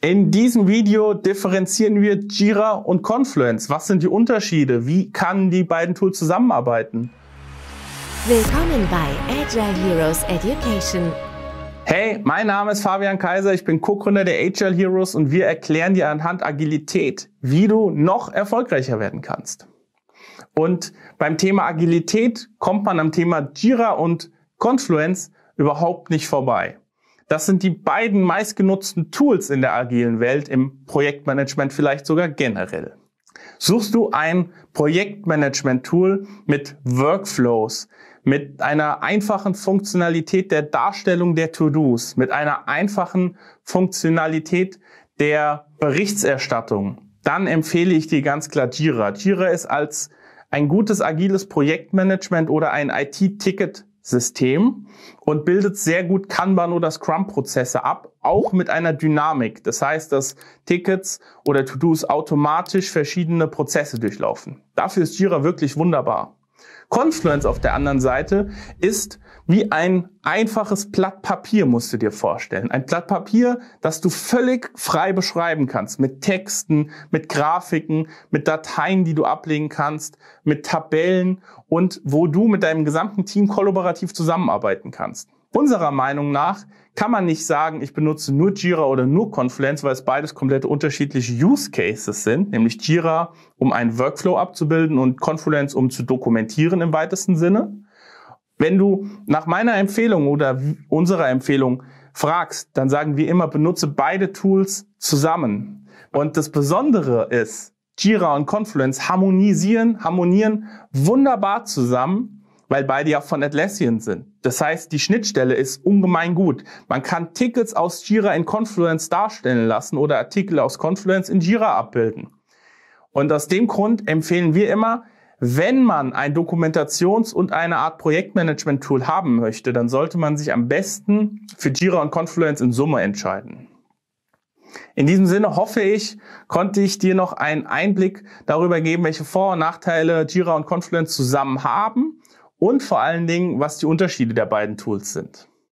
In diesem Video differenzieren wir Jira und Confluence. Was sind die Unterschiede? Wie kann die beiden Tools zusammenarbeiten? Willkommen bei Agile Heroes Education. Hey, mein Name ist Fabian Kaiser, ich bin Co-Gründer der Agile Heroes und wir erklären dir anhand Agilität, wie du noch erfolgreicher werden kannst. Und beim Thema Agilität kommt man am Thema Jira und Confluence überhaupt nicht vorbei. Das sind die beiden meistgenutzten Tools in der agilen Welt, im Projektmanagement vielleicht sogar generell. Suchst du ein Projektmanagement-Tool mit Workflows, mit einer einfachen Funktionalität der Darstellung der To-Dos, mit einer einfachen Funktionalität der Berichtserstattung, dann empfehle ich dir ganz klar Jira. Jira ist als ein gutes agiles Projektmanagement oder ein IT-Ticket System und bildet sehr gut Kanban oder Scrum-Prozesse ab, auch mit einer Dynamik. Das heißt, dass Tickets oder To-Dos automatisch verschiedene Prozesse durchlaufen. Dafür ist Jira wirklich wunderbar. Confluence auf der anderen Seite ist wie ein einfaches Blatt Papier, musst du dir vorstellen. Ein Blatt Papier, das du völlig frei beschreiben kannst, mit Texten, mit Grafiken, mit Dateien, die du ablegen kannst, mit Tabellen und wo du mit deinem gesamten Team kollaborativ zusammenarbeiten kannst. Unserer Meinung nach kann man nicht sagen, ich benutze nur Jira oder nur Confluence, weil es beides komplett unterschiedliche Use Cases sind, nämlich Jira, um einen Workflow abzubilden und Confluence, um zu dokumentieren im weitesten Sinne. Wenn du nach meiner Empfehlung oder unserer Empfehlung fragst, dann sagen wir immer, benutze beide Tools zusammen. Und das Besondere ist, Jira und Confluence harmonisieren, harmonieren wunderbar zusammen weil beide ja von Atlassian sind. Das heißt, die Schnittstelle ist ungemein gut. Man kann Tickets aus Jira in Confluence darstellen lassen oder Artikel aus Confluence in Jira abbilden. Und aus dem Grund empfehlen wir immer, wenn man ein Dokumentations- und eine Art Projektmanagement-Tool haben möchte, dann sollte man sich am besten für Jira und Confluence in Summe entscheiden. In diesem Sinne hoffe ich, konnte ich dir noch einen Einblick darüber geben, welche Vor- und Nachteile Jira und Confluence zusammen haben und vor allen Dingen, was die Unterschiede der beiden Tools sind.